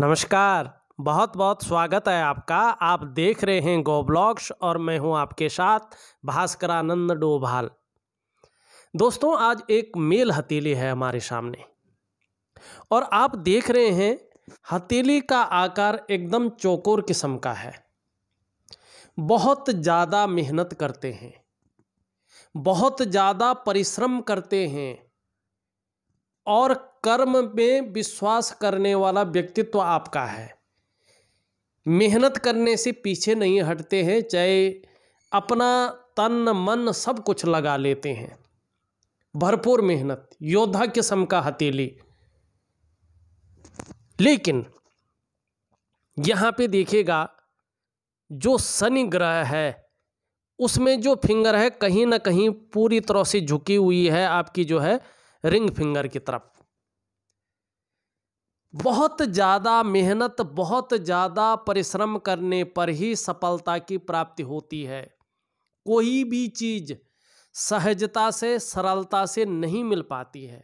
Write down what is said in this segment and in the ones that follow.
नमस्कार बहुत बहुत स्वागत है आपका आप देख रहे हैं गो ब्लॉग्स और मैं हूं आपके साथ भास्करानंद डोभाल दोस्तों आज एक मेल हथेली है हमारे सामने और आप देख रहे हैं हथेली का आकार एकदम चौकोर किस्म का है बहुत ज़्यादा मेहनत करते हैं बहुत ज़्यादा परिश्रम करते हैं और कर्म में विश्वास करने वाला व्यक्तित्व आपका है मेहनत करने से पीछे नहीं हटते हैं चाहे अपना तन मन सब कुछ लगा लेते हैं भरपूर मेहनत योद्धा किस्म का हथेली लेकिन यहाँ पे देखिएगा जो शनि ग्रह है उसमें जो फिंगर है कहीं ना कहीं पूरी तरह से झुकी हुई है आपकी जो है रिंग फिंगर की तरफ बहुत ज़्यादा मेहनत बहुत ज़्यादा परिश्रम करने पर ही सफलता की प्राप्ति होती है कोई भी चीज़ सहजता से सरलता से नहीं मिल पाती है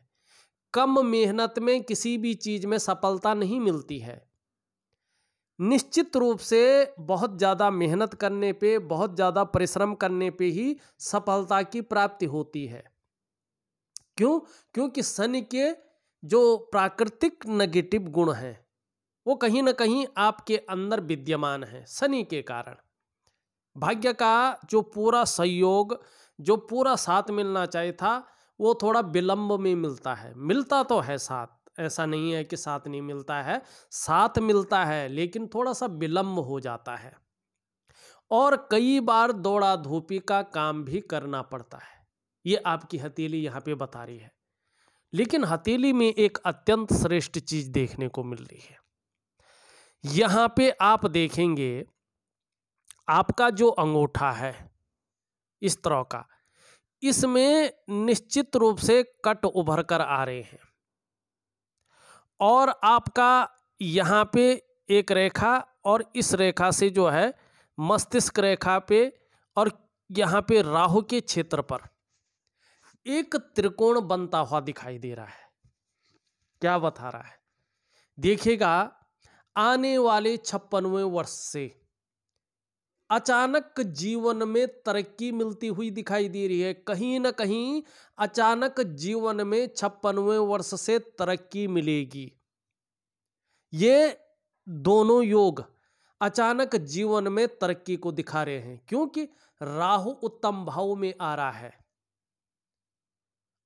कम मेहनत में किसी भी चीज़ में सफलता नहीं मिलती है निश्चित रूप से बहुत ज़्यादा मेहनत करने पे बहुत ज़्यादा परिश्रम करने पे ही सफलता की प्राप्ति होती है क्यों क्योंकि शनि के जो प्राकृतिक नेगेटिव गुण हैं वो कहीं ना कहीं आपके अंदर विद्यमान है शनि के कारण भाग्य का जो पूरा सहयोग जो पूरा साथ मिलना चाहिए था वो थोड़ा विलंब में मिलता है मिलता तो है साथ ऐसा नहीं है कि साथ नहीं मिलता है साथ मिलता है लेकिन थोड़ा सा विलंब हो जाता है और कई बार दौड़ा धोपी का काम भी करना पड़ता है ये आपकी हथेली यहाँ पे बता रही है लेकिन हथेली में एक अत्यंत श्रेष्ठ चीज देखने को मिल रही है यहां पे आप देखेंगे आपका जो अंगूठा है इस तरह का इसमें निश्चित रूप से कट उभर कर आ रहे हैं और आपका यहाँ पे एक रेखा और इस रेखा से जो है मस्तिष्क रेखा पे और यहाँ पे राहु के क्षेत्र पर एक त्रिकोण बनता हुआ दिखाई दे रहा है क्या बता रहा है देखिएगा आने वाले छप्पनवे वर्ष से अचानक जीवन में तरक्की मिलती हुई दिखाई दे रही है कहीं ना कहीं अचानक जीवन में छप्पनवे वर्ष से तरक्की मिलेगी ये दोनों योग अचानक जीवन में तरक्की को दिखा रहे हैं क्योंकि राहु उत्तम भाव में आ रहा है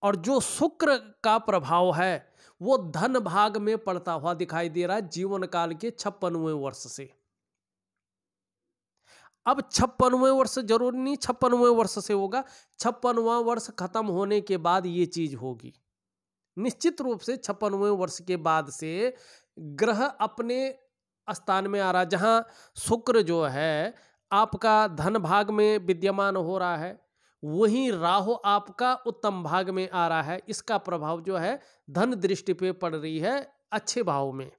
और जो शुक्र का प्रभाव है वो धन भाग में पड़ता हुआ दिखाई दे रहा है जीवन काल के छप्पनवें वर्ष से अब छप्पनवें वर्ष जरूर नहीं छप्पनवें वर्ष से होगा छप्पनवा वर्ष खत्म होने के बाद ये चीज होगी निश्चित रूप से छप्पनवें वर्ष के बाद से ग्रह अपने स्थान में आ रहा जहां शुक्र जो है आपका धन भाग में विद्यमान हो रहा है वही राहु आपका उत्तम भाग में आ रहा है इसका प्रभाव जो है धन दृष्टि पे पड़ रही है अच्छे भाव में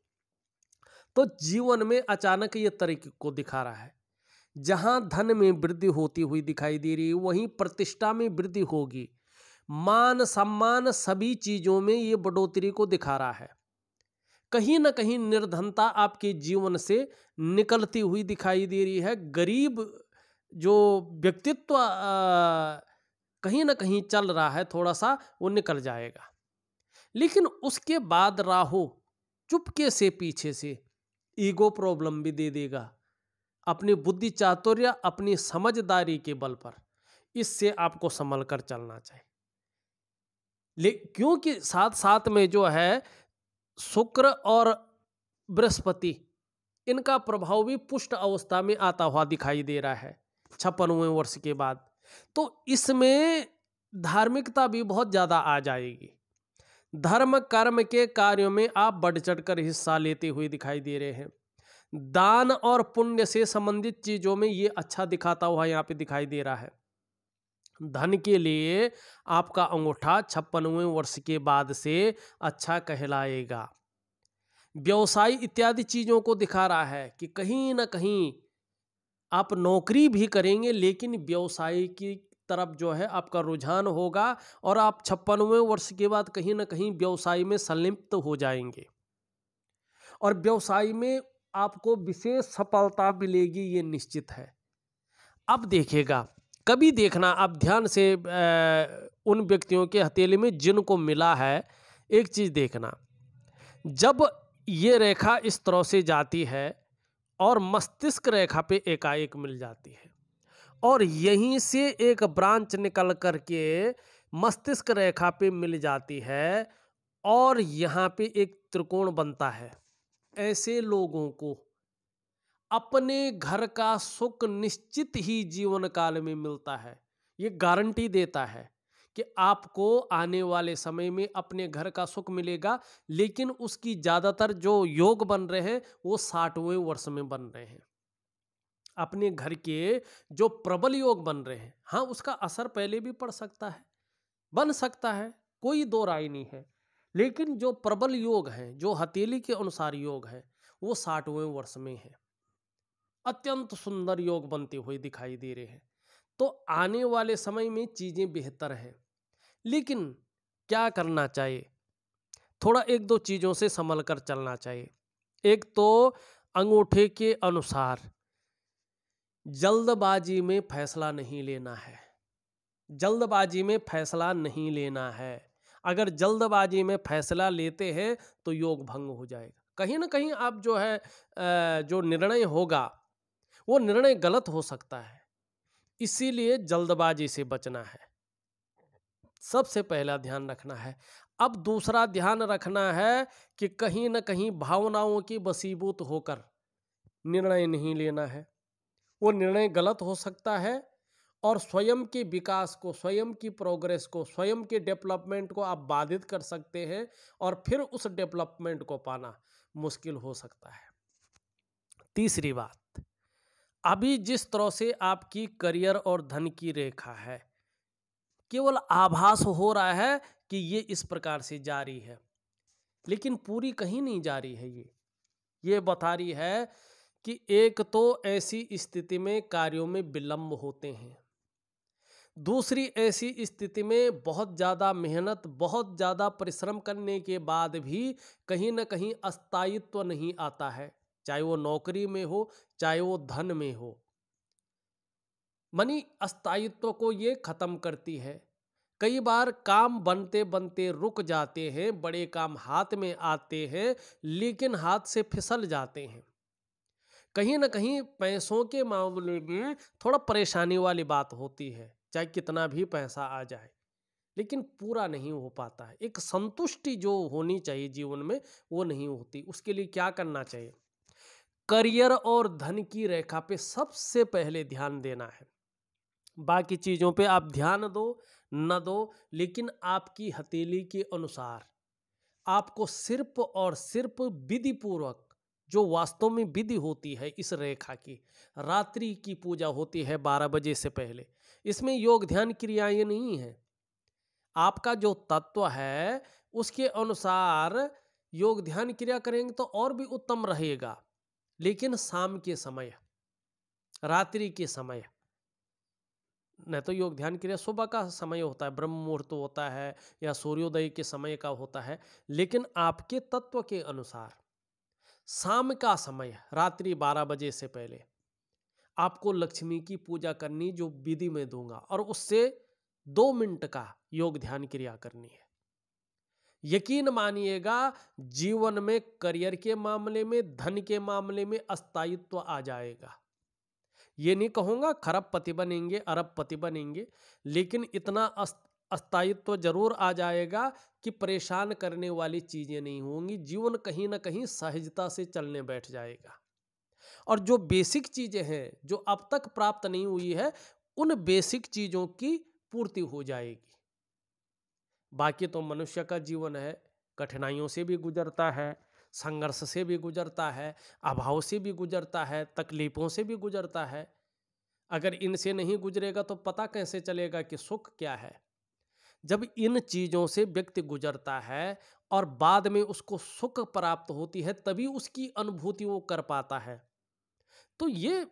तो जीवन में अचानक ये तरीके को दिखा रहा है जहां धन में वृद्धि होती हुई दिखाई दे रही है वहीं प्रतिष्ठा में वृद्धि होगी मान सम्मान सभी चीज़ों में ये बढ़ोतरी को दिखा रहा है कहीं ना कहीं निर्धनता आपके जीवन से निकलती हुई दिखाई दे रही है गरीब जो व्यक्तित्व कहीं ना कहीं चल रहा है थोड़ा सा वो निकल जाएगा लेकिन उसके बाद राहु चुपके से पीछे से ईगो प्रॉब्लम भी दे देगा अपनी बुद्धि चातुर्य अपनी समझदारी के बल पर इससे आपको संभल कर चलना चाहिए ले क्योंकि साथ साथ में जो है शुक्र और बृहस्पति इनका प्रभाव भी पुष्ट अवस्था में आता हुआ दिखाई दे रहा है छप्पनवें वर्ष के बाद तो इसमें धार्मिकता भी बहुत ज़्यादा आ जाएगी धर्म कर्म के कार्यों में आप बढ़ चढ़कर हिस्सा लेते हुए दिखाई दे रहे हैं दान और पुण्य से संबंधित चीज़ों में ये अच्छा दिखाता हुआ यहाँ पे दिखाई दे रहा है धन के लिए आपका अंगूठा छप्पनवें वर्ष के बाद से अच्छा कहलाएगा व्यवसाय इत्यादि चीज़ों को दिखा रहा है कि कहीं ना कहीं आप नौकरी भी करेंगे लेकिन व्यवसाय की तरफ जो है आपका रुझान होगा और आप छप्पनवें वर्ष के बाद कहीं ना कहीं व्यवसाय में संलिप्त हो जाएंगे और व्यवसाय में आपको विशेष सफलता मिलेगी ये निश्चित है अब देखिएगा कभी देखना आप ध्यान से आ, उन व्यक्तियों के हथेली में जिनको मिला है एक चीज़ देखना जब ये रेखा इस तरह से जाती है और मस्तिष्क रेखा पे एकाएक मिल जाती है और यहीं से एक ब्रांच निकल कर के मस्तिष्क रेखा पे मिल जाती है और यहाँ पे एक त्रिकोण बनता है ऐसे लोगों को अपने घर का सुख निश्चित ही जीवन काल में मिलता है ये गारंटी देता है कि आपको आने वाले समय में अपने घर का सुख मिलेगा लेकिन उसकी ज़्यादातर जो योग बन रहे हैं वो साठवें वर्ष में बन रहे हैं अपने घर के जो प्रबल योग बन रहे हैं हाँ उसका असर पहले भी पड़ सकता है बन सकता है कोई दो राय नहीं है लेकिन जो प्रबल योग हैं जो हथेली के अनुसार योग है वो साठवें वर्ष में है अत्यंत सुंदर योग बनते हुए दिखाई दे रहे हैं तो आने वाले समय में चीज़ें बेहतर हैं लेकिन क्या करना चाहिए थोड़ा एक दो चीज़ों से संभल कर चलना चाहिए एक तो अंगूठे के अनुसार जल्दबाजी में फैसला नहीं लेना है जल्दबाजी में फैसला नहीं लेना है अगर जल्दबाजी में फैसला लेते हैं तो योग भंग हो जाएगा कहीं ना कहीं आप जो है जो निर्णय होगा वो निर्णय गलत हो सकता है इसीलिए जल्दबाजी से बचना है सबसे पहला ध्यान रखना है अब दूसरा ध्यान रखना है कि कहीं ना कहीं भावनाओं की बसीबूत होकर निर्णय नहीं लेना है वो निर्णय गलत हो सकता है और स्वयं के विकास को स्वयं की प्रोग्रेस को स्वयं के डेवलपमेंट को आप बाधित कर सकते हैं और फिर उस डेवलपमेंट को पाना मुश्किल हो सकता है तीसरी बात अभी जिस तरह से आपकी करियर और धन की रेखा है केवल आभास हो रहा है कि ये इस प्रकार से जारी है लेकिन पूरी कहीं नहीं जारी है ये ये बता रही है कि एक तो ऐसी स्थिति में कार्यों में विलंब होते हैं दूसरी ऐसी स्थिति में बहुत ज़्यादा मेहनत बहुत ज़्यादा परिश्रम करने के बाद भी कहीं ना कहीं अस्थायित्व नहीं आता है चाहे वो नौकरी में हो चाहे वो धन में हो मनी अस्थायित्व को ये ख़त्म करती है कई बार काम बनते बनते रुक जाते हैं बड़े काम हाथ में आते हैं लेकिन हाथ से फिसल जाते हैं कहीं ना कहीं पैसों के मामले में थोड़ा परेशानी वाली बात होती है चाहे कितना भी पैसा आ जाए लेकिन पूरा नहीं हो पाता है एक संतुष्टि जो होनी चाहिए जीवन में वो नहीं होती उसके लिए क्या करना चाहिए करियर और धन की रेखा पे सबसे पहले ध्यान देना है बाकी चीज़ों पे आप ध्यान दो न दो लेकिन आपकी हथेली के अनुसार आपको सिर्फ और सिर्फ विधि पूर्वक जो वास्तव में विधि होती है इस रेखा की रात्रि की पूजा होती है बारह बजे से पहले इसमें योग ध्यान क्रियाएं नहीं है आपका जो तत्व है उसके अनुसार योग ध्यान क्रिया करेंगे तो और भी उत्तम रहेगा लेकिन शाम के समय रात्रि के समय नहीं तो योग ध्यान क्रिया सुबह का समय होता है ब्रह्म मुहूर्त होता है या सूर्योदय के समय का होता है लेकिन आपके तत्व के अनुसार शाम का समय रात्रि बारह बजे से पहले आपको लक्ष्मी की पूजा करनी जो विधि में दूंगा और उससे दो मिनट का योग ध्यान क्रिया करनी है यकीन मानिएगा जीवन में करियर के मामले में धन के मामले में अस्थायित्व आ जाएगा ये नहीं कहूँगा खरब पति बनेंगे अरब पति बनेंगे लेकिन इतना अस्थायित्व तो जरूर आ जाएगा कि परेशान करने वाली चीज़ें नहीं होंगी जीवन कहीं ना कहीं सहजता से चलने बैठ जाएगा और जो बेसिक चीज़ें हैं जो अब तक प्राप्त नहीं हुई है उन बेसिक चीज़ों की पूर्ति हो जाएगी बाकी तो मनुष्य का जीवन है कठिनाइयों से भी गुजरता है संघर्ष से भी गुजरता है अभाव से भी गुजरता है तकलीफ़ों से भी गुजरता है अगर इनसे नहीं गुजरेगा तो पता कैसे चलेगा कि सुख क्या है जब इन चीज़ों से व्यक्ति गुजरता है और बाद में उसको सुख प्राप्त होती है तभी उसकी अनुभूति वो कर पाता है तो ये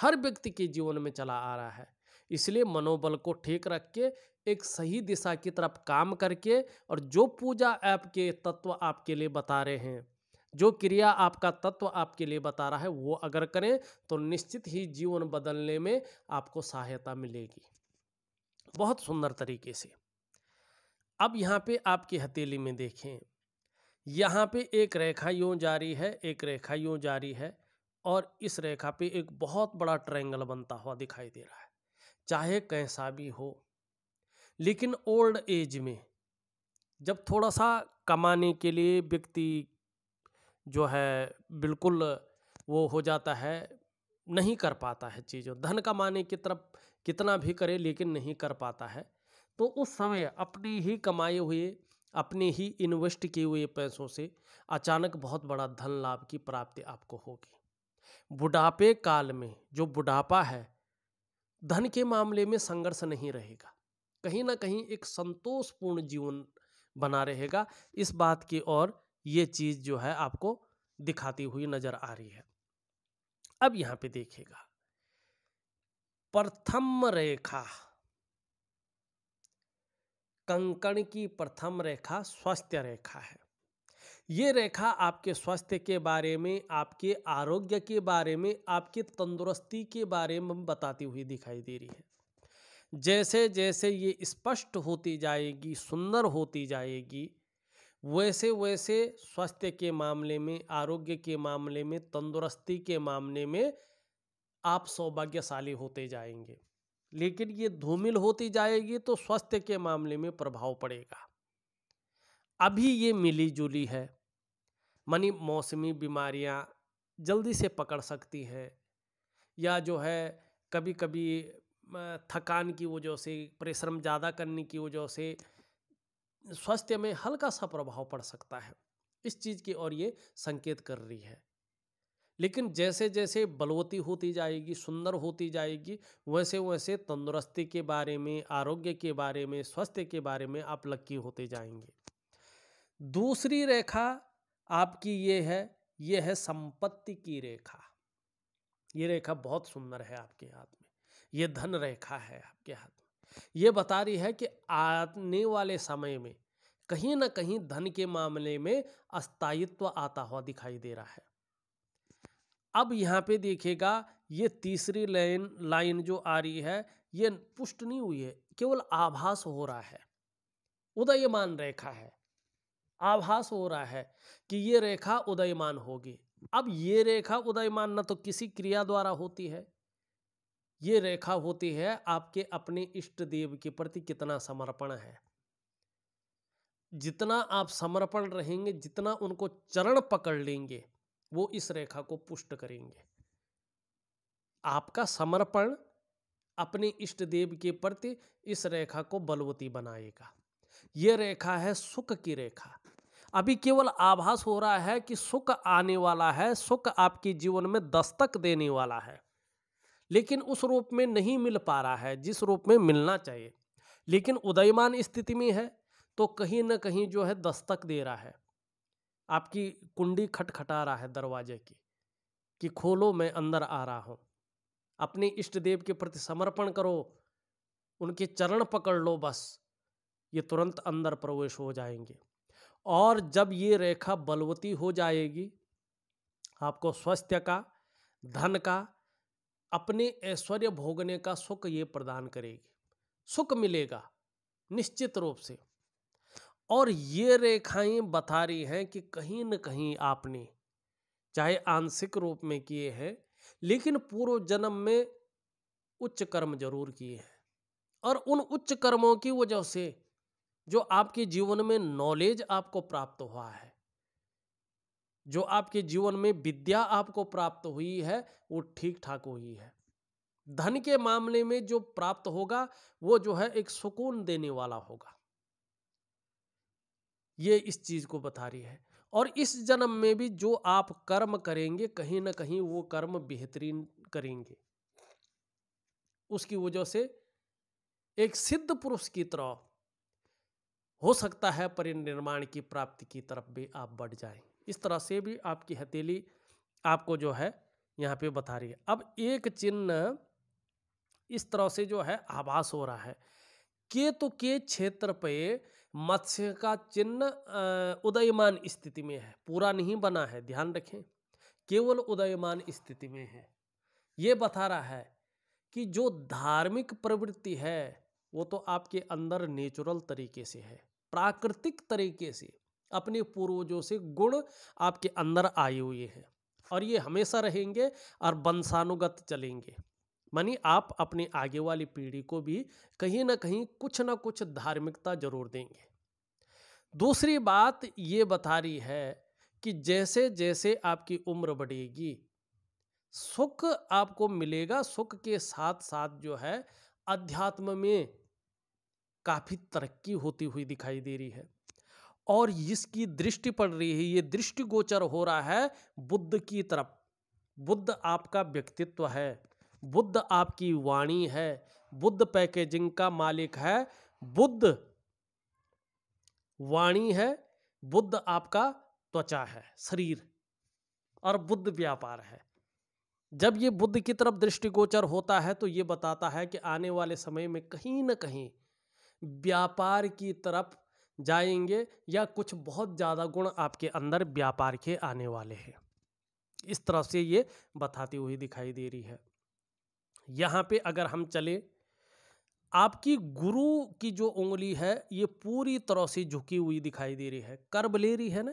हर व्यक्ति के जीवन में चला आ रहा है इसलिए मनोबल को ठीक रख के एक सही दिशा की तरफ काम करके और जो पूजा ऐप के तत्व आपके लिए बता रहे हैं जो क्रिया आपका तत्व आपके लिए बता रहा है वो अगर करें तो निश्चित ही जीवन बदलने में आपको सहायता मिलेगी बहुत सुंदर तरीके से अब यहाँ पे आपकी हथेली में देखें यहाँ पे एक रेखा यूँ जारी है एक रेखा यूँ जारी है और इस रेखा पे एक बहुत बड़ा ट्रायंगल बनता हुआ दिखाई दे रहा है चाहे कैसा भी हो लेकिन ओल्ड एज में जब थोड़ा सा कमाने के लिए व्यक्ति जो है बिल्कुल वो हो जाता है नहीं कर पाता है चीज़ों धन कमाने की तरफ कितना भी करे लेकिन नहीं कर पाता है तो उस समय अपने ही कमाए हुए अपने ही इन्वेस्ट किए हुए पैसों से अचानक बहुत बड़ा धन लाभ की प्राप्ति आपको होगी बुढ़ापे काल में जो बुढ़ापा है धन के मामले में संघर्ष नहीं रहेगा कहीं ना कहीं एक संतोषपूर्ण जीवन बना रहेगा इस बात की और ये चीज़ जो है आपको दिखाती हुई नजर आ रही है अब यहाँ पे देखिएगा प्रथम रेखा कंकण की प्रथम रेखा स्वास्थ्य रेखा है ये रेखा आपके स्वास्थ्य के बारे में आपके आरोग्य के बारे में आपकी तंदुरुस्ती के बारे में बताती हुई दिखाई दे रही है जैसे जैसे ये स्पष्ट होती जाएगी सुंदर होती जाएगी वैसे वैसे स्वास्थ्य के मामले में आरोग्य के मामले में तंदुरुस्ती के मामले में आप सौभाग्यशाली होते जाएंगे लेकिन ये धूमिल होती जाएगी तो स्वास्थ्य के मामले में प्रभाव पड़ेगा अभी ये मिली जुली है मनी मौसमी बीमारियाँ जल्दी से पकड़ सकती हैं या जो है कभी कभी थकान की वजह से परिश्रम ज़्यादा करने की वजह से स्वास्थ्य में हल्का सा प्रभाव पड़ सकता है इस चीज़ की और ये संकेत कर रही है लेकिन जैसे जैसे बलवती होती जाएगी सुंदर होती जाएगी वैसे वैसे तंदुरुस्ती के बारे में आरोग्य के बारे में स्वास्थ्य के बारे में आप लक्की होते जाएंगे दूसरी रेखा आपकी ये है ये है संपत्ति की रेखा ये रेखा बहुत सुंदर है आपके हाथ ये धन रेखा है आपके हाथ में ये बता रही है कि आने वाले समय में कहीं ना कहीं धन के मामले में अस्थायित्व आता हुआ दिखाई दे रहा है अब यहाँ पे देखिएगा ये तीसरी लाइन लाइन जो आ रही है ये पुष्ट नहीं हुई है केवल आभास हो रहा है उदयमान रेखा है आभास हो रहा है कि ये रेखा उदयमान होगी अब ये रेखा उदयमान न तो किसी क्रिया द्वारा होती है ये रेखा होती है आपके अपने इष्ट देव के प्रति कितना समर्पण है जितना आप समर्पण रहेंगे जितना उनको चरण पकड़ लेंगे वो इस रेखा को पुष्ट करेंगे आपका समर्पण अपने इष्ट देव के प्रति इस रेखा को बलवती बनाएगा यह रेखा है सुख की रेखा अभी केवल आभास हो रहा है कि सुख आने वाला है सुख आपके जीवन में दस्तक देने वाला है लेकिन उस रूप में नहीं मिल पा रहा है जिस रूप में मिलना चाहिए लेकिन उदयमान स्थिति में है तो कहीं ना कहीं जो है दस्तक दे रहा है आपकी कुंडी खटखटा रहा है दरवाजे की कि खोलो मैं अंदर आ रहा हूँ अपने इष्ट देव के प्रति समर्पण करो उनके चरण पकड़ लो बस ये तुरंत अंदर प्रवेश हो जाएंगे और जब ये रेखा बलवती हो जाएगी आपको स्वास्थ्य का धन का अपने ऐश्वर्य भोगने का सुख ये प्रदान करेगी सुख मिलेगा निश्चित रूप से और ये रेखाएं बता रही हैं कि कहीं न कहीं आपने चाहे आंशिक रूप में किए हैं लेकिन पूर्व जन्म में उच्च कर्म जरूर किए हैं और उन उच्च कर्मों की वजह से जो आपके जीवन में नॉलेज आपको प्राप्त हुआ है जो आपके जीवन में विद्या आपको प्राप्त हुई है वो ठीक ठाक हुई है धन के मामले में जो प्राप्त होगा वो जो है एक सुकून देने वाला होगा ये इस चीज को बता रही है और इस जन्म में भी जो आप कर्म करेंगे कहीं ना कहीं वो कर्म बेहतरीन करेंगे उसकी वजह से एक सिद्ध पुरुष की तरह हो सकता है परिनिर्माण की प्राप्ति की तरफ भी आप बढ़ जाएं इस तरह से भी आपकी हथेली आपको जो है यहाँ पे बता रही है अब एक चिन्ह इस तरह से जो है आभास हो रहा है केतु तो के क्षेत्र पे मत्स्य का चिन्ह उदयमान स्थिति में है पूरा नहीं बना है ध्यान रखें केवल उदयमान स्थिति में है ये बता रहा है कि जो धार्मिक प्रवृत्ति है वो तो आपके अंदर नेचुरल तरीके से है प्राकृतिक तरीके से अपने पूर्वजों से गुण आपके अंदर आए हुए हैं और ये हमेशा रहेंगे और वंशानुगत चलेंगे मानी आप अपने आगे वाली पीढ़ी को भी कहीं ना कहीं कुछ ना कुछ धार्मिकता जरूर देंगे दूसरी बात ये बता रही है कि जैसे जैसे आपकी उम्र बढ़ेगी सुख आपको मिलेगा सुख के साथ साथ जो है अध्यात्म में काफ़ी तरक्की होती हुई दिखाई दे रही है और इसकी दृष्टि पड़ रही है ये दृष्टि गोचर हो रहा है बुद्ध की तरफ बुद्ध आपका व्यक्तित्व है बुद्ध आपकी वाणी है बुद्ध पैकेजिंग का मालिक है बुद्ध वाणी है बुद्ध आपका त्वचा है शरीर और बुद्ध व्यापार है जब ये बुद्ध की तरफ दृष्टिगोचर होता है तो ये बताता है कि आने वाले समय में कहीं ना कहीं व्यापार की तरफ जाएंगे या कुछ बहुत ज़्यादा गुण आपके अंदर व्यापार के आने वाले हैं इस तरह से ये बताती हुई दिखाई दे रही है यहाँ पे अगर हम चले आपकी गुरु की जो उंगली है ये पूरी तरह से झुकी हुई दिखाई दे रही है कर्ब ले रही है ना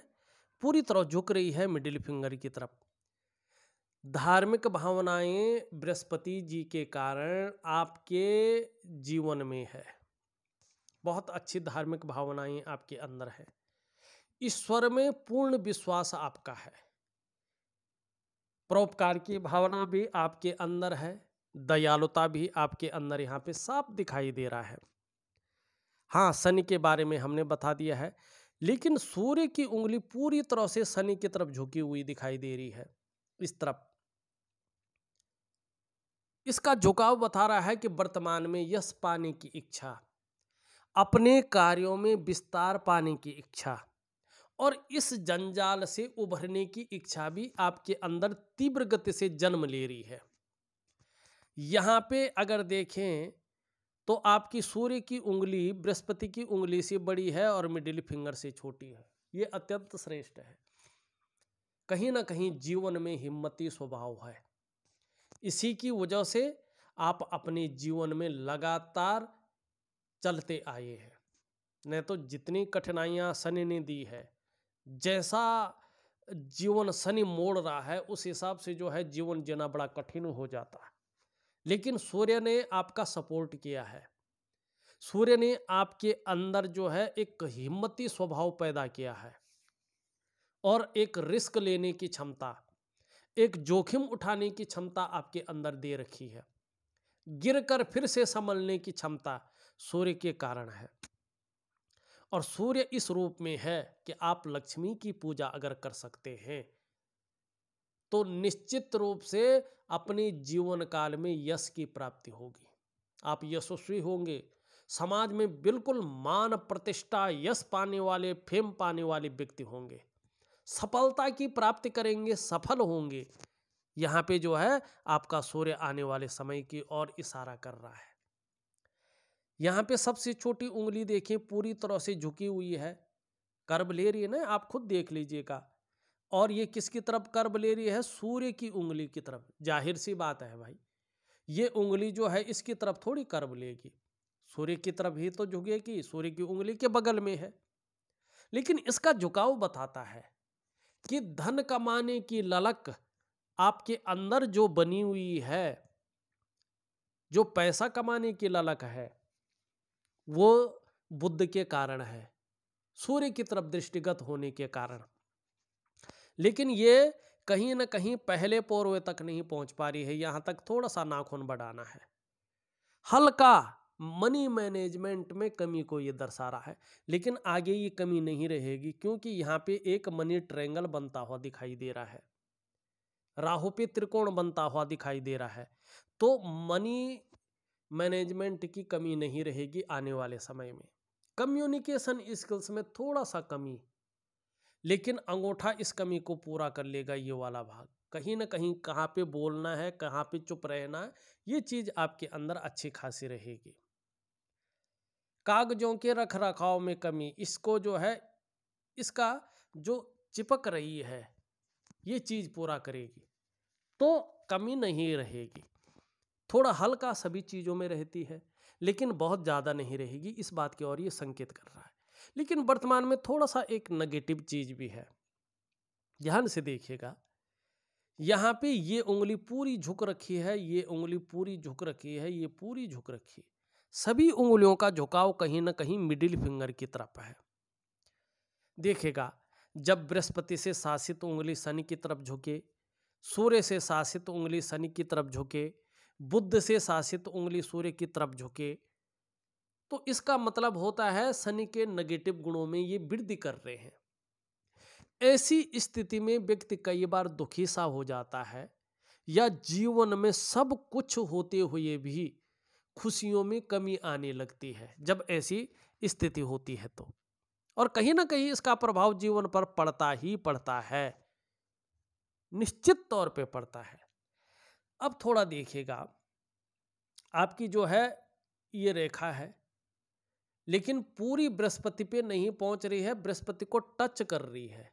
पूरी तरह झुक रही है मिडिल फिंगर की तरफ धार्मिक भावनाएं बृहस्पति जी के कारण आपके जीवन में है बहुत अच्छी धार्मिक भावनाएं आपके अंदर है ईश्वर में पूर्ण विश्वास आपका है परोपकार की भावना भी आपके अंदर है दयालुता भी आपके अंदर यहाँ पे साफ दिखाई दे रहा है हाँ शनि के बारे में हमने बता दिया है लेकिन सूर्य की उंगली पूरी तरह से शनि की तरफ झुकी हुई दिखाई दे रही है इस तरफ इसका झुकाव बता रहा है कि वर्तमान में यश पाने की इच्छा अपने कार्यों में विस्तार पाने की इच्छा और इस जंजाल से उभरने की इच्छा भी आपके अंदर तीव्र गति से जन्म ले रही है यहाँ पे अगर देखें तो आपकी सूर्य की उंगली बृहस्पति की उंगली से बड़ी है और मिडिल फिंगर से छोटी है ये अत्यंत श्रेष्ठ है कहीं ना कहीं जीवन में हिम्मती स्वभाव है इसी की वजह से आप अपने जीवन में लगातार चलते आए हैं नहीं तो जितनी कठिनाइयाँ शनि ने दी है जैसा जीवन शनि मोड़ रहा है उस हिसाब से जो है जीवन जीना बड़ा कठिन हो जाता है लेकिन सूर्य ने आपका सपोर्ट किया है सूर्य ने आपके अंदर जो है एक हिम्मती स्वभाव पैदा किया है और एक रिस्क लेने की क्षमता एक जोखिम उठाने की क्षमता आपके अंदर दे रखी है गिरकर फिर से संभलने की क्षमता सूर्य के कारण है और सूर्य इस रूप में है कि आप लक्ष्मी की पूजा अगर कर सकते हैं तो निश्चित रूप से अपने जीवन काल में यश की प्राप्ति होगी आप यशस्वी होंगे समाज में बिल्कुल मान प्रतिष्ठा यश पाने वाले फेम पाने वाले व्यक्ति होंगे सफलता की प्राप्ति करेंगे सफल होंगे यहाँ पे जो है आपका सूर्य आने वाले समय की ओर इशारा कर रहा है यहाँ पे सबसे छोटी उंगली देखें पूरी तरह से झुकी हुई है कर्ब ले रही है ना आप खुद देख लीजिएगा और ये किसकी तरफ कर्ब ले रही है सूर्य की उंगली की तरफ जाहिर सी बात है भाई ये उंगली जो है इसकी तरफ थोड़ी कर्ब लेगी सूर्य की तरफ ही तो झुकेगी सूर्य की उंगली के बगल में है लेकिन इसका झुकाव बताता है कि धन कमाने की ललक आपके अंदर जो बनी हुई है जो पैसा कमाने की ललक है वो बुद्ध के कारण है सूर्य की तरफ दृष्टिगत होने के कारण लेकिन ये कहीं ना कहीं पहले पौर्वे तक नहीं पहुंच पा रही है यहां तक थोड़ा सा नाखून बढ़ाना है हल्का मनी मैनेजमेंट में कमी को ये दर्शा रहा है लेकिन आगे ये कमी नहीं रहेगी क्योंकि यहाँ पे एक मनी ट्रेंगल बनता हुआ दिखाई दे रहा है राहु पे त्रिकोण बनता हुआ दिखाई दे रहा है तो मनी मैनेजमेंट की कमी नहीं रहेगी आने वाले समय में कम्युनिकेशन स्किल्स में थोड़ा सा कमी लेकिन अंगूठा इस कमी को पूरा कर लेगा ये वाला भाग कहीं ना कहीं कहाँ पे बोलना है कहाँ पे चुप रहना है ये चीज़ आपके अंदर अच्छी खासी रहेगी कागजों के रख रखाव में कमी इसको जो है इसका जो चिपक रही है ये चीज़ पूरा करेगी तो कमी नहीं रहेगी थोड़ा हल्का सभी चीज़ों में रहती है लेकिन बहुत ज़्यादा नहीं रहेगी इस बात की ओर ये संकेत कर रहा है लेकिन वर्तमान में थोड़ा सा एक नेगेटिव चीज़ भी है ध्यान से देखिएगा यहाँ पे ये उंगली पूरी झुक रखी है ये उंगली पूरी झुक रखी है ये पूरी झुक रखी है सभी उंगलियों का झुकाव कहीं ना कहीं मिडिल फिंगर की तरफ है देखेगा जब बृहस्पति से शासित उंगली शनि की तरफ झुके सूर्य से शासित उंगली शनि की तरफ झुके बुद्ध से शासित उंगली सूर्य की तरफ झुके तो इसका मतलब होता है शनि के नेगेटिव गुणों में ये वृद्धि कर रहे हैं ऐसी स्थिति में व्यक्ति कई बार दुखी सा हो जाता है या जीवन में सब कुछ होते हुए भी खुशियों में कमी आने लगती है जब ऐसी स्थिति होती है तो और कहीं ना कहीं इसका प्रभाव जीवन पर पड़ता ही पड़ता है निश्चित तौर पे पड़ता है अब थोड़ा देखिएगा आपकी जो है ये रेखा है लेकिन पूरी बृहस्पति पे नहीं पहुंच रही है बृहस्पति को टच कर रही है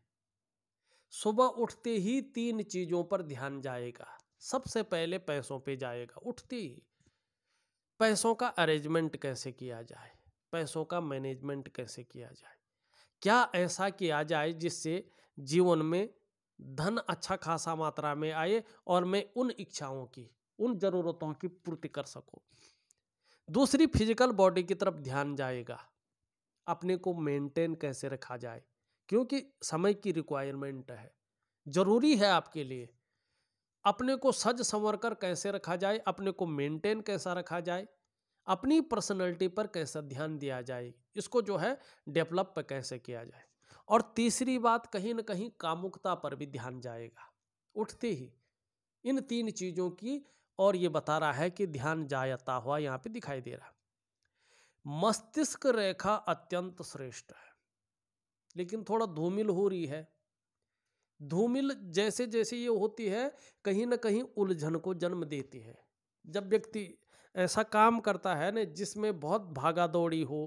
सुबह उठते ही तीन चीज़ों पर ध्यान जाएगा सबसे पहले पैसों पे जाएगा उठते ही पैसों का अरेंजमेंट कैसे किया जाए पैसों का मैनेजमेंट कैसे किया जाए क्या ऐसा किया जाए जिससे जीवन में धन अच्छा खासा मात्रा में आए और मैं उन इच्छाओं की उन ज़रूरतों की पूर्ति कर सकूं दूसरी फिजिकल बॉडी की तरफ ध्यान जाएगा अपने को मेंटेन कैसे रखा जाए क्योंकि समय की रिक्वायरमेंट है ज़रूरी है आपके लिए अपने को सज संवर कर कैसे रखा जाए अपने को मेंटेन कैसा रखा जाए अपनी पर्सनैलिटी पर कैसा ध्यान दिया जाए इसको जो है डेवलप कैसे किया जाए और तीसरी बात कहीं ना कहीं कामुकता पर भी ध्यान जाएगा उठते ही इन तीन चीज़ों की और ये बता रहा है कि ध्यान जायता हुआ यहाँ पे दिखाई दे रहा मस्तिष्क रेखा अत्यंत श्रेष्ठ है लेकिन थोड़ा धूमिल हो रही है धूमिल जैसे जैसे ये होती है कहीं ना कहीं उलझन को जन्म देती है जब व्यक्ति ऐसा काम करता है ना जिसमें बहुत भागा दौड़ी हो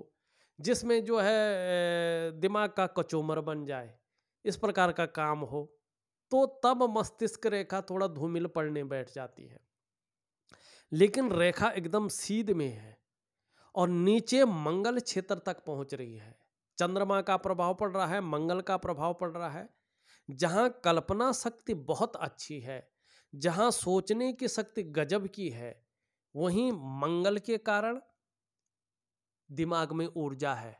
जिसमें जो है दिमाग का कचोमर बन जाए इस प्रकार का काम हो तो तब मस्तिष्क रेखा थोड़ा धूमिल पड़ने बैठ जाती है लेकिन रेखा एकदम सीध में है और नीचे मंगल क्षेत्र तक पहुंच रही है चंद्रमा का प्रभाव पड़ रहा है मंगल का प्रभाव पड़ रहा है जहाँ कल्पना शक्ति बहुत अच्छी है जहाँ सोचने की शक्ति गजब की है वहीं मंगल के कारण दिमाग में ऊर्जा है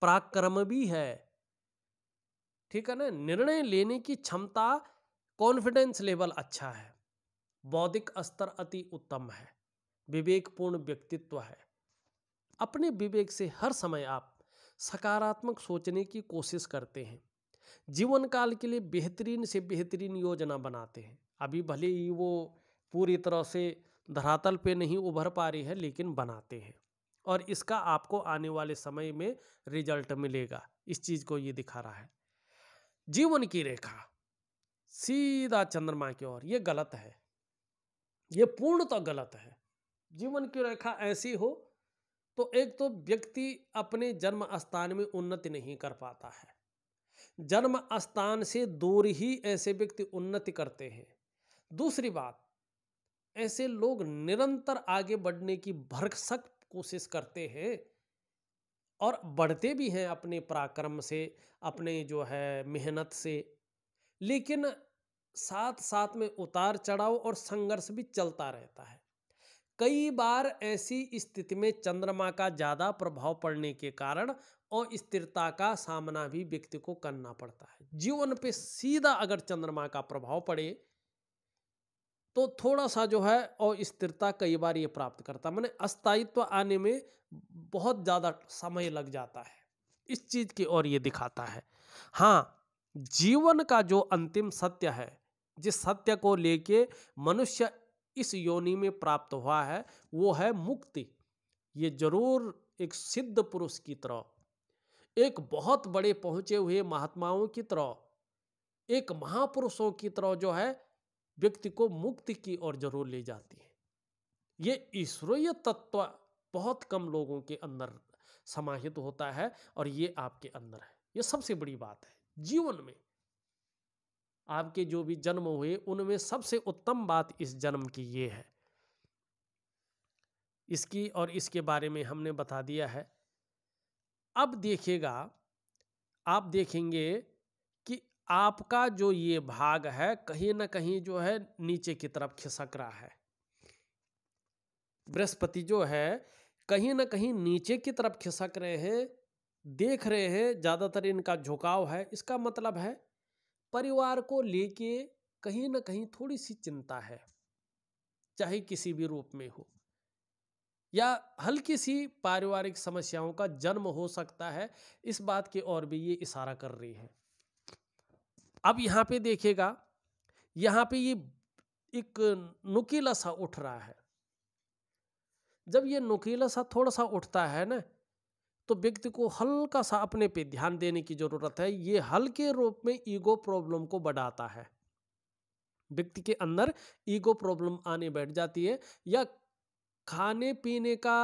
पराक्रम भी है ठीक है ना निर्णय लेने की क्षमता कॉन्फिडेंस लेवल अच्छा है बौद्धिक स्तर अति उत्तम है विवेकपूर्ण व्यक्तित्व है अपने विवेक से हर समय आप सकारात्मक सोचने की कोशिश करते हैं जीवन काल के लिए बेहतरीन से बेहतरीन योजना बनाते हैं अभी भले ही वो पूरी तरह से धरातल पे नहीं उभर पा रही है लेकिन बनाते हैं और इसका आपको आने वाले समय में रिजल्ट मिलेगा इस चीज़ को ये दिखा रहा है जीवन की रेखा सीधा चंद्रमा की ओर ये गलत है ये पूर्णतः तो गलत है जीवन की रेखा ऐसी हो तो एक तो व्यक्ति अपने जन्म स्थान में उन्नति नहीं कर पाता है जन्म स्थान से दूर ही ऐसे व्यक्ति उन्नति करते हैं दूसरी बात ऐसे लोग निरंतर आगे बढ़ने की भरसक कोशिश करते हैं और बढ़ते भी हैं अपने पराक्रम से अपने जो है मेहनत से लेकिन साथ साथ में उतार चढ़ाव और संघर्ष भी चलता रहता है कई बार ऐसी स्थिति में चंद्रमा का ज़्यादा प्रभाव पड़ने के कारण और स्थिरता का सामना भी व्यक्ति को करना पड़ता है जीवन पे सीधा अगर चंद्रमा का प्रभाव पड़े तो थोड़ा सा जो है अस्थिरता कई बार ये प्राप्त करता है मैंने अस्थायित्व आने में बहुत ज़्यादा समय लग जाता है इस चीज़ की ओर ये दिखाता है हाँ जीवन का जो अंतिम सत्य है जिस सत्य को लेके मनुष्य इस योनि में प्राप्त हुआ है वो है मुक्ति ये जरूर एक सिद्ध पुरुष की तरह एक बहुत बड़े पहुंचे हुए महात्माओं की तरह एक महापुरुषों की तरह जो है व्यक्ति को मुक्ति की ओर जरूर ले जाती है ये ईश्वरीय तत्व बहुत कम लोगों के अंदर समाहित होता है और ये आपके अंदर है ये सबसे बड़ी बात है जीवन में आपके जो भी जन्म हुए उनमें सबसे उत्तम बात इस जन्म की ये है इसकी और इसके बारे में हमने बता दिया है अब देखिएगा आप देखेंगे आपका जो ये भाग है कहीं ना कहीं जो है नीचे की तरफ खिसक रहा है बृहस्पति जो है कहीं ना कहीं नीचे की तरफ खिसक रहे हैं देख रहे हैं ज़्यादातर इनका झुकाव है इसका मतलब है परिवार को लेके कहीं ना कहीं थोड़ी सी चिंता है चाहे किसी भी रूप में हो या हल्की सी पारिवारिक समस्याओं का जन्म हो सकता है इस बात की ओर भी ये इशारा कर रही है अब यहाँ पे देखेगा यहाँ पे ये एक नुकीला सा उठ रहा है जब ये नुकीला सा थोड़ा सा उठता है ना तो व्यक्ति को हल्का सा अपने पे ध्यान देने की ज़रूरत है ये हल्के रूप में ईगो प्रॉब्लम को बढ़ाता है व्यक्ति के अंदर ईगो प्रॉब्लम आने बैठ जाती है या खाने पीने का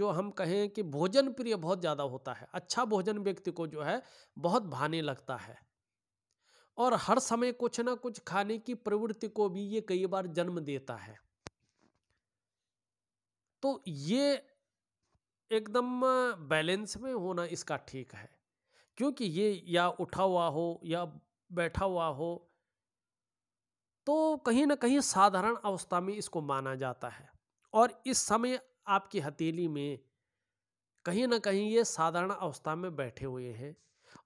जो हम कहें कि भोजन प्रिय बहुत ज़्यादा होता है अच्छा भोजन व्यक्ति को जो है बहुत भाने लगता है और हर समय कुछ ना कुछ खाने की प्रवृत्ति को भी ये कई बार जन्म देता है तो ये एकदम बैलेंस में होना इसका ठीक है क्योंकि ये या उठा हुआ हो या बैठा हुआ हो तो कहीं ना कहीं साधारण अवस्था में इसको माना जाता है और इस समय आपकी हथेली में कहीं ना कहीं ये साधारण अवस्था में बैठे हुए हैं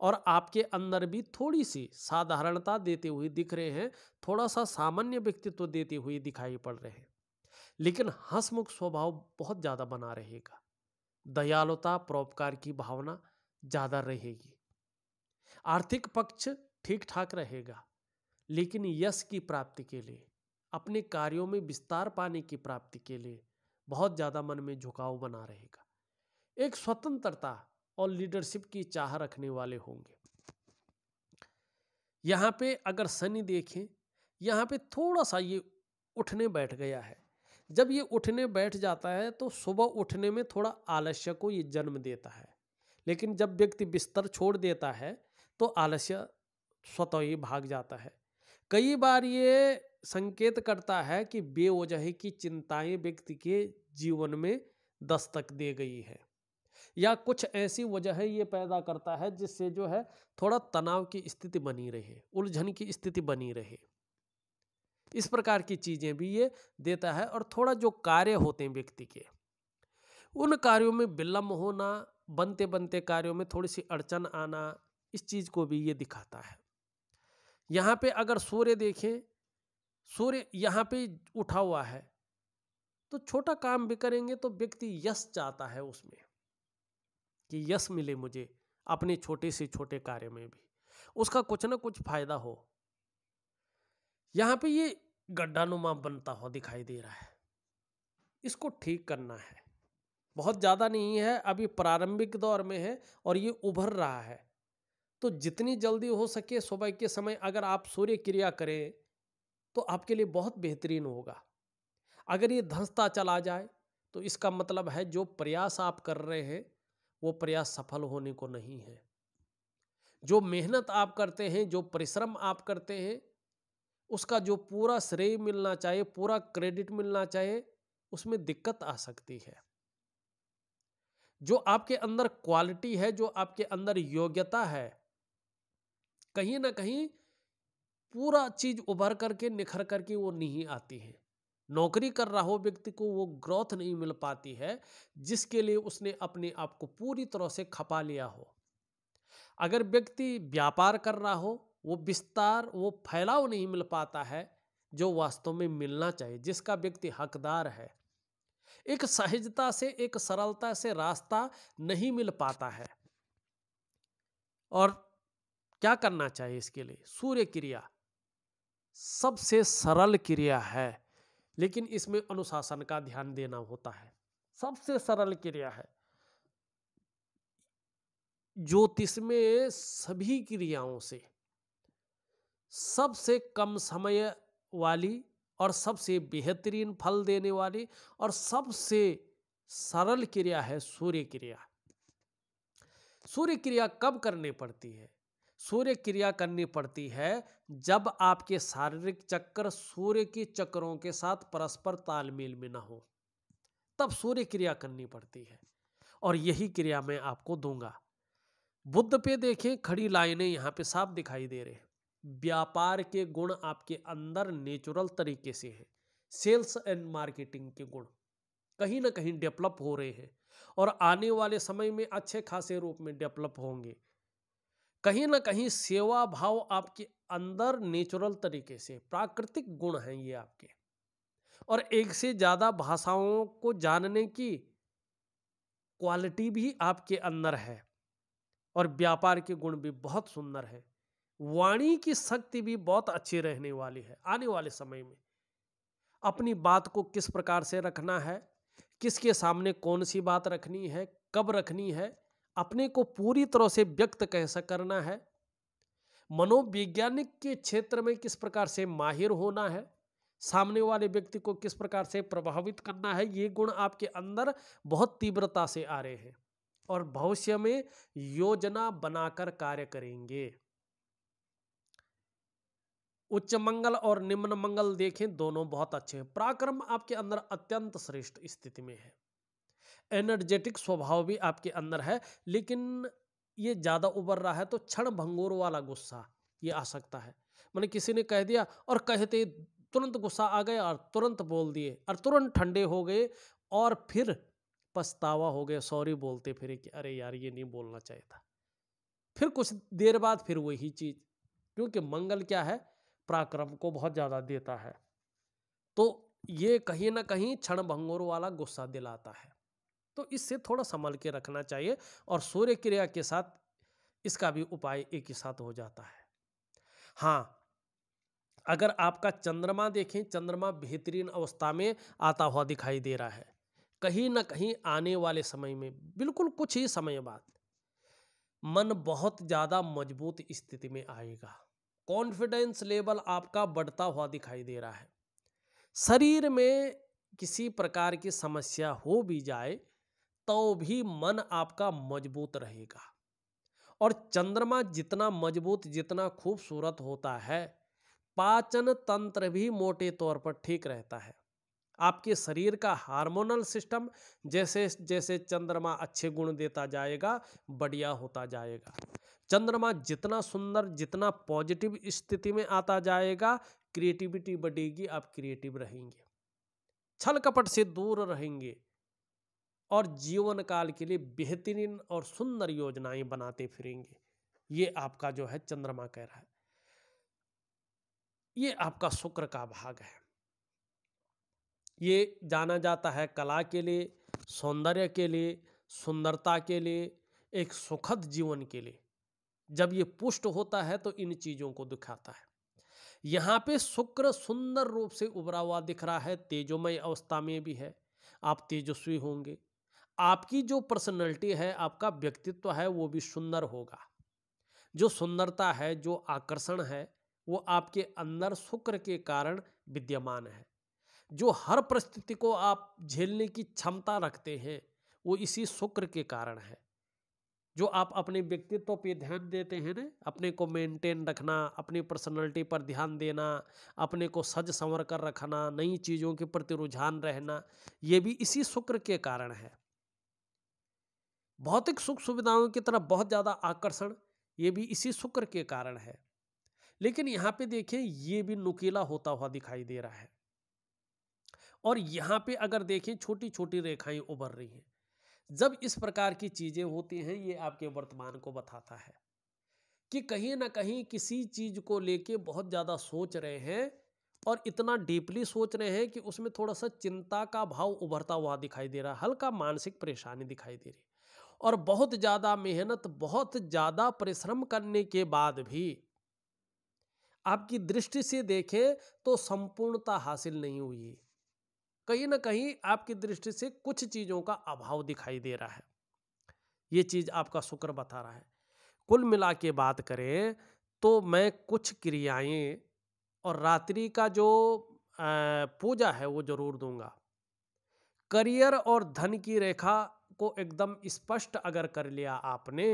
और आपके अंदर भी थोड़ी सी साधारणता देते हुए दिख रहे हैं थोड़ा सा सामान्य व्यक्तित्व देते हुए दिखाई पड़ रहे हैं लेकिन हंसमुख स्वभाव बहुत ज़्यादा बना रहेगा दयालुता परोपकार की भावना ज़्यादा रहेगी आर्थिक पक्ष ठीक ठाक रहेगा लेकिन यश की प्राप्ति के लिए अपने कार्यों में विस्तार पाने की प्राप्ति के लिए बहुत ज़्यादा मन में झुकाव बना रहेगा एक स्वतंत्रता और लीडरशिप की चाह रखने वाले होंगे यहाँ पे अगर शनि देखें यहाँ पे थोड़ा सा ये उठने बैठ गया है जब ये उठने बैठ जाता है तो सुबह उठने में थोड़ा आलस्य को ये जन्म देता है लेकिन जब व्यक्ति बिस्तर छोड़ देता है तो आलस्य स्वतः ही भाग जाता है कई बार ये संकेत करता है कि बेवजह की चिंताएं व्यक्ति के जीवन में दस्तक दे गई है या कुछ ऐसी वजह ये पैदा करता है जिससे जो है थोड़ा तनाव की स्थिति बनी रहे उलझन की स्थिति बनी रहे इस प्रकार की चीज़ें भी ये देता है और थोड़ा जो कार्य होते हैं व्यक्ति के उन कार्यों में विलम्ब होना बनते बनते कार्यों में थोड़ी सी अड़चन आना इस चीज़ को भी ये दिखाता है यहाँ पे अगर सूर्य देखें सूर्य यहाँ पे उठा हुआ है तो छोटा काम भी करेंगे तो व्यक्ति यश चाहता है उसमें कि यश मिले मुझे अपने छोटे से छोटे कार्य में भी उसका कुछ ना कुछ फायदा हो यहाँ पे ये गड्ढानुमा बनता हुआ दिखाई दे रहा है इसको ठीक करना है बहुत ज़्यादा नहीं है अभी प्रारंभिक दौर में है और ये उभर रहा है तो जितनी जल्दी हो सके सुबह के समय अगर आप सूर्य क्रिया करें तो आपके लिए बहुत बेहतरीन होगा अगर ये धंसता चला जाए तो इसका मतलब है जो प्रयास आप कर रहे हैं वो प्रयास सफल होने को नहीं है जो मेहनत आप करते हैं जो परिश्रम आप करते हैं उसका जो पूरा श्रेय मिलना चाहिए पूरा क्रेडिट मिलना चाहिए उसमें दिक्कत आ सकती है जो आपके अंदर क्वालिटी है जो आपके अंदर योग्यता है कहीं ना कहीं पूरा चीज उभर करके निखर करके वो नहीं आती है नौकरी कर रहा हो व्यक्ति को वो ग्रोथ नहीं मिल पाती है जिसके लिए उसने अपने आप को पूरी तरह से खपा लिया हो अगर व्यक्ति व्यापार कर रहा हो वो विस्तार वो फैलाव नहीं मिल पाता है जो वास्तव में मिलना चाहिए जिसका व्यक्ति हकदार है एक सहजता से एक सरलता से रास्ता नहीं मिल पाता है और क्या करना चाहिए इसके लिए सूर्य क्रिया सबसे सरल क्रिया है लेकिन इसमें अनुशासन का ध्यान देना होता है सबसे सरल क्रिया है ज्योतिष में सभी क्रियाओं से सबसे कम समय वाली और सबसे बेहतरीन फल देने वाली और सबसे सरल क्रिया है सूर्य क्रिया सूर्य क्रिया कब करनी पड़ती है सूर्य क्रिया करनी पड़ती है जब आपके शारीरिक चक्कर सूर्य के चक्रों के साथ परस्पर तालमेल में ना हो तब सूर्य क्रिया करनी पड़ती है और यही क्रिया मैं आपको दूंगा बुद्ध पे देखें खड़ी लाइनें यहाँ पे साफ दिखाई दे रहे हैं व्यापार के गुण आपके अंदर नेचुरल तरीके से हैं सेल्स एंड मार्केटिंग के गुण कहीं ना कहीं डेवलप हो रहे हैं और आने वाले समय में अच्छे खासे रूप में डेवलप होंगे कहीं ना कहीं सेवा भाव आपके अंदर नेचुरल तरीके से प्राकृतिक गुण हैं ये आपके और एक से ज़्यादा भाषाओं को जानने की क्वालिटी भी आपके अंदर है और व्यापार के गुण भी बहुत सुंदर है वाणी की शक्ति भी बहुत अच्छी रहने वाली है आने वाले समय में अपनी बात को किस प्रकार से रखना है किसके सामने कौन सी बात रखनी है कब रखनी है अपने को पूरी तरह से व्यक्त कैसा करना है मनोवैज्ञानिक के क्षेत्र में किस प्रकार से माहिर होना है सामने वाले व्यक्ति को किस प्रकार से प्रभावित करना है ये गुण आपके अंदर बहुत तीव्रता से आ रहे हैं और भविष्य में योजना बनाकर कार्य करेंगे उच्च मंगल और निम्न मंगल देखें दोनों बहुत अच्छे हैं पराक्रम आपके अंदर अत्यंत श्रेष्ठ स्थिति में है एनर्जेटिक स्वभाव भी आपके अंदर है लेकिन ये ज़्यादा उबर रहा है तो क्षण भंगोर वाला गुस्सा ये आ सकता है मैंने किसी ने कह दिया और कहते तुरंत गुस्सा आ गया और तुरंत बोल दिए और तुरंत ठंडे हो गए और फिर पछतावा हो गया सॉरी बोलते फिर कि अरे यार ये नहीं बोलना चाहिए था फिर कुछ देर बाद फिर वही चीज़ क्योंकि मंगल क्या है पराक्रम को बहुत ज़्यादा देता है तो ये कहीं ना कहीं क्षण भंगोर वाला गुस्सा दिलाता है तो इससे थोड़ा संभल के रखना चाहिए और सूर्य क्रिया के साथ इसका भी उपाय एक ही साथ हो जाता है हाँ अगर आपका चंद्रमा देखें चंद्रमा बेहतरीन अवस्था में आता हुआ दिखाई दे रहा है कहीं ना कहीं आने वाले समय में बिल्कुल कुछ ही समय बाद मन बहुत ज़्यादा मजबूत स्थिति में आएगा कॉन्फिडेंस लेवल आपका बढ़ता हुआ दिखाई दे रहा है शरीर में किसी प्रकार की समस्या हो भी जाए तो भी मन आपका मजबूत रहेगा और चंद्रमा जितना मजबूत जितना खूबसूरत होता है पाचन तंत्र भी मोटे तौर पर ठीक रहता है आपके शरीर का हार्मोनल सिस्टम जैसे जैसे चंद्रमा अच्छे गुण देता जाएगा बढ़िया होता जाएगा चंद्रमा जितना सुंदर जितना पॉजिटिव स्थिति में आता जाएगा क्रिएटिविटी बढ़ेगी आप क्रिएटिव रहेंगे छल कपट से दूर रहेंगे और जीवन काल के लिए बेहतरीन और सुंदर योजनाएं बनाते फिरेंगे ये आपका जो है चंद्रमा कह रहा है ये आपका शुक्र का भाग है ये जाना जाता है कला के लिए सौंदर्य के लिए सुंदरता के लिए एक सुखद जीवन के लिए जब ये पुष्ट होता है तो इन चीज़ों को दिखाता है यहाँ पे शुक्र सुंदर रूप से उभरा हुआ दिख रहा है तेजोमय अवस्था में भी है आप तेजस्वी होंगे आपकी जो पर्सनैलिटी है आपका व्यक्तित्व है वो भी सुंदर होगा जो सुंदरता है जो आकर्षण है वो आपके अंदर शुक्र के कारण विद्यमान है जो हर परिस्थिति को आप झेलने की क्षमता रखते हैं वो इसी शुक्र के कारण है जो आप अपने व्यक्तित्व पे ध्यान देते हैं ना अपने को मेंटेन रखना अपनी पर्सनालिटी पर ध्यान देना अपने को सज संवर कर रखना नई चीज़ों के प्रति रुझान रहना ये भी इसी शुक्र के कारण है भौतिक सुख सुविधाओं की तरफ बहुत ज़्यादा आकर्षण ये भी इसी शुक्र के कारण है लेकिन यहाँ पे देखें ये भी नुकीला होता हुआ दिखाई दे रहा है और यहाँ पे अगर देखें छोटी छोटी रेखाएं उभर रही हैं जब इस प्रकार की चीज़ें होती हैं ये आपके वर्तमान को बताता है कि कहीं ना कहीं किसी चीज़ को लेके बहुत ज़्यादा सोच रहे हैं और इतना डीपली सोच रहे हैं कि उसमें थोड़ा सा चिंता का भाव उभरता हुआ दिखाई दे रहा है हल्का मानसिक परेशानी दिखाई दे रही और बहुत ज़्यादा मेहनत बहुत ज़्यादा परिश्रम करने के बाद भी आपकी दृष्टि से देखें तो संपूर्णता हासिल नहीं हुई कहीं ना कहीं आपकी दृष्टि से कुछ चीज़ों का अभाव दिखाई दे रहा है ये चीज़ आपका शुक्र बता रहा है कुल मिला के बात करें तो मैं कुछ क्रियाएं और रात्रि का जो पूजा है वो जरूर दूंगा करियर और धन की रेखा को एकदम स्पष्ट अगर कर लिया आपने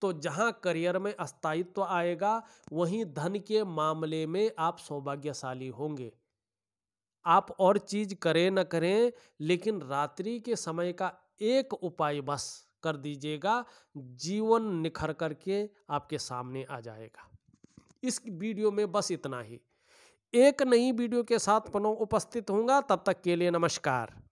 तो जहाँ करियर में अस्थायित्व आएगा वहीं धन के मामले में आप सौभाग्यशाली होंगे आप और चीज करें न करें लेकिन रात्रि के समय का एक उपाय बस कर दीजिएगा जीवन निखर करके आपके सामने आ जाएगा इस वीडियो में बस इतना ही एक नई वीडियो के साथ पुनः उपस्थित होऊंगा तब तक के लिए नमस्कार